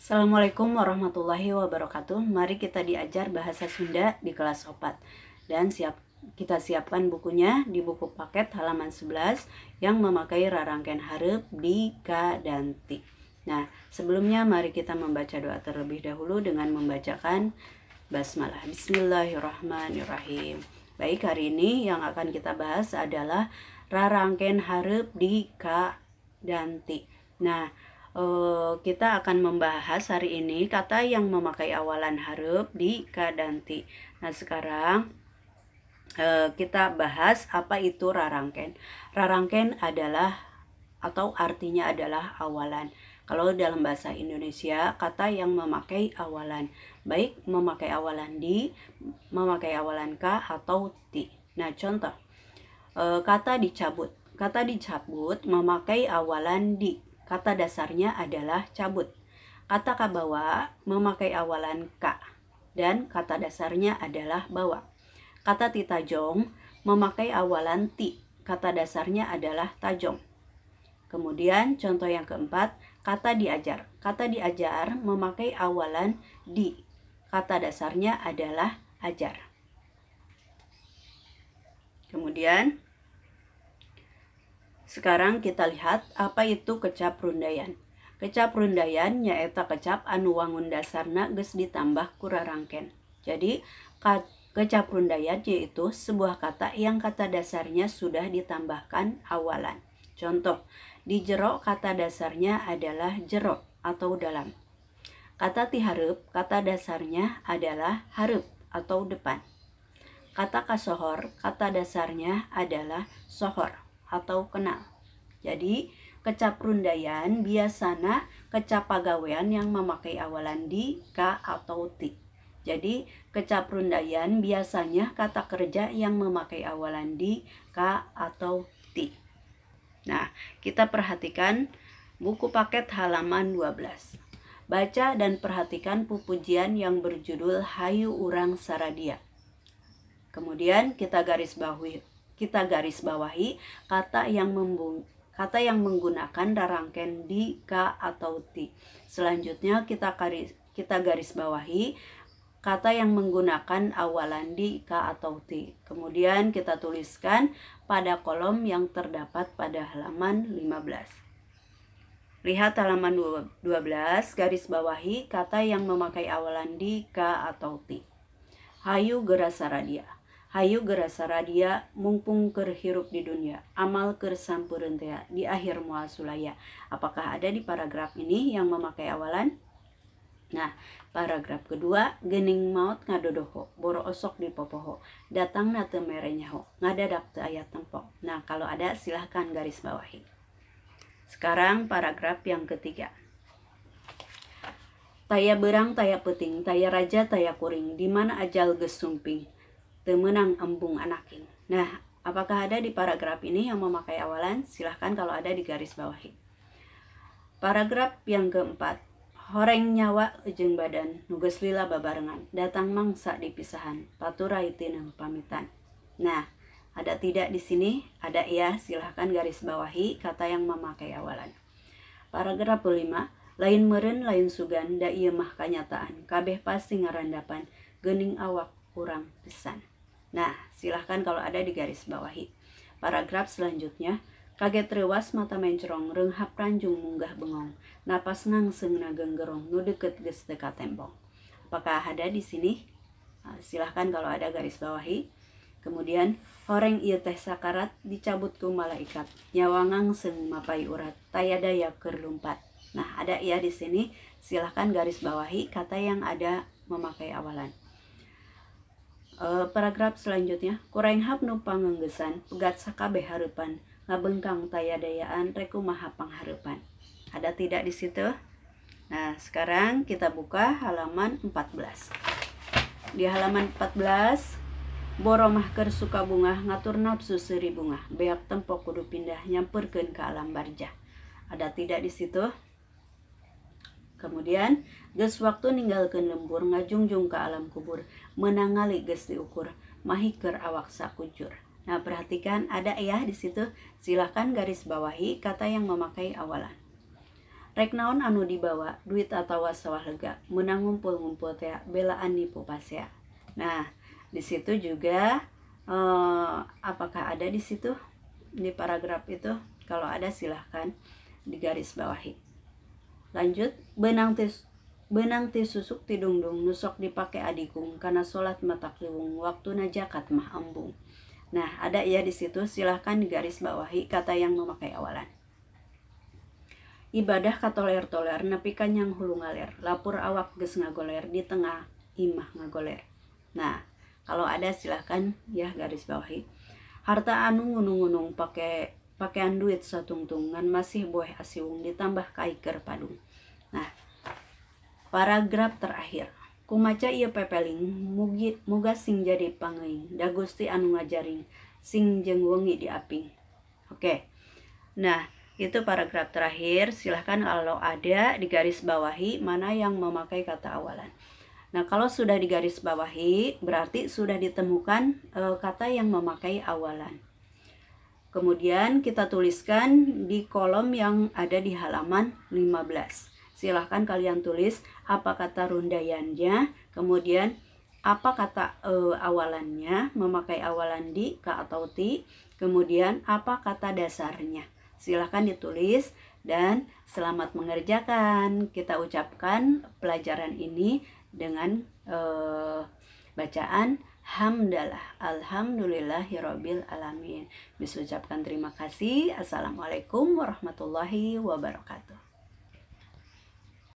Assalamualaikum warahmatullahi wabarakatuh. Mari kita diajar bahasa Sunda di kelas opat dan siap kita siapkan bukunya di buku paket halaman 11 yang memakai rangkaian harap di ka dan Nah, sebelumnya mari kita membaca doa terlebih dahulu dengan membacakan basmalah. Bismillahirrahmanirrahim. Baik, hari ini yang akan kita bahas adalah rarangken harap di ka dan Nah, Eh, kita akan membahas hari ini kata yang memakai awalan harup di kadanti. Nah, sekarang uh, kita bahas apa itu rarangken. Rarangken adalah atau artinya adalah awalan. Kalau dalam bahasa Indonesia, kata yang memakai awalan baik memakai awalan di, memakai awalan k atau ti. Nah, contoh e, kata dicabut. Kata dicabut memakai awalan di. Kata dasarnya adalah cabut. Kata kabawa memakai awalan ka dan kata dasarnya adalah bawa. Kata titajong memakai awalan ti. Kata dasarnya adalah tajong. Kemudian contoh yang keempat, kata diajar. Kata diajar memakai awalan di. Kata dasarnya adalah ajar. Kemudian sekarang kita lihat apa itu kecap rundayan. Kecap rundayan nyaeta kecap anu wangun dasarna ges ditambah kurarangken. Jadi kecap rundayan yaitu sebuah kata yang kata dasarnya sudah ditambahkan awalan. Contoh, di jerok kata dasarnya adalah jerok atau dalam. Kata tiharep kata dasarnya adalah harep atau depan. Kata kasohor kata dasarnya adalah sohor atau kenal. Jadi, kecap rundayan biasana kecap pagawean yang memakai awalan di, K atau ti. Jadi, kecap rundayan biasanya kata kerja yang memakai awalan di, K atau ti. Nah, kita perhatikan buku paket halaman 12. Baca dan perhatikan pupujian yang berjudul Hayu Urang Saradia. Kemudian kita garis bawahi kita garis bawahi kata yang membung kata yang menggunakan rangkaian di, ka, atau ti. Selanjutnya kita garis, kita garis bawahi kata yang menggunakan awalan di, ka, atau ti. Kemudian kita tuliskan pada kolom yang terdapat pada halaman 15. Lihat halaman 12, garis bawahi kata yang memakai awalan di, ka, atau ti. Hayu Gerasa Radia. Hayu gerasa radia mumpung kerhirup di dunia, amal kersampuran tea di akhir mual sulaya. Apakah ada di paragraf ini yang memakai awalan? Nah, paragraf kedua, gening maut ngadodoho, boro osok di popoho, datang na temerenyaho, ngadadak te ayat tempok. Nah, kalau ada silahkan garis bawahi. Sekarang paragraf yang ketiga. Taya berang, taya peting, taya raja, taya kuring, di mana ajal gesumping temenang embung anakin. Nah, apakah ada di paragraf ini yang memakai awalan? Silahkan kalau ada di garis bawahi. Paragraf yang keempat, horeng nyawa ujung badan, nugas lila babarengan, datang mangsa di pisahan patura itinang pamitan. Nah, ada tidak di sini? Ada ya, silahkan garis bawahi kata yang memakai awalan. Paragraf 5, lain meren lain sugan, da iya mah kabeh pasti ngarandapan, gening awak kurang pesan. Nah, silahkan kalau ada di garis bawahi. Paragraf selanjutnya, kaget rewas mata mencerong, renghap ranjung munggah bengong, napas ngangseng nageng gerong, nu deket ges dekat tembong. Apakah ada di sini? Ah, silahkan kalau ada garis bawahi. Kemudian, horeng iya teh sakarat dicabut ku malaikat, nyawa ngangseng mapai urat, tayadaya kerlumpat. Nah, ada ya di sini, silahkan garis bawahi kata yang ada memakai awalan. Uh, paragraf selanjutnya hap nu pangenggesan pegat saka harepan ngabengkang reku maha pangharepan ada tidak di situ nah sekarang kita buka halaman 14 di halaman 14 mahker suka bunga ngatur nafsu seri bunga beak tempok kudu pindah nyamperken ke alam barja ada tidak di situ Kemudian, ges waktu ninggalkan lembur ngajungjung ke alam kubur, menangali ges diukur, mahiker awak sakujur. Nah, perhatikan ada ya di situ. Silahkan garis bawahi kata yang memakai awalan. Reknaon anu dibawa, duit atau sawah lega, menang ngumpul-ngumpul teh, belaan nipu pasya. Nah, di situ juga eh, apakah ada di situ di paragraf itu? Kalau ada silahkan digaris bawahi lanjut benang tis benang ti susuk tidungdung dung nusok dipakai adikung karena sholat matakliwung waktu najakat mah ambung nah ada ya di situ silahkan garis bawahi kata yang memakai awalan ibadah katoler toler nepikan yang hulu ngalir lapur awak ges ngagoler di tengah imah ngagoler nah kalau ada silahkan ya garis bawahi harta anu ngunung-ngunung pakai pakaian duit satungtungan masih boleh asiung ditambah kaiker padung nah paragraf terakhir kumaca ia pepeling mugi muga sing jadi pangeing dagusti anu ngajaring sing jeng wengi aping. oke okay. nah itu paragraf terakhir silahkan kalau ada di garis bawahi mana yang memakai kata awalan Nah, kalau sudah di garis bawahi berarti sudah ditemukan e, kata yang memakai awalan. Kemudian kita tuliskan di kolom yang ada di halaman 15. Silahkan kalian tulis apa kata rundayannya, kemudian apa kata e, awalannya, memakai awalan di, ka atau ti, kemudian apa kata dasarnya. Silahkan ditulis dan selamat mengerjakan. Kita ucapkan pelajaran ini dengan e, Bacaan Hamdalah Alhamdulillahirobbil alamin Bisa ucapkan terima kasih Assalamualaikum warahmatullahi wabarakatuh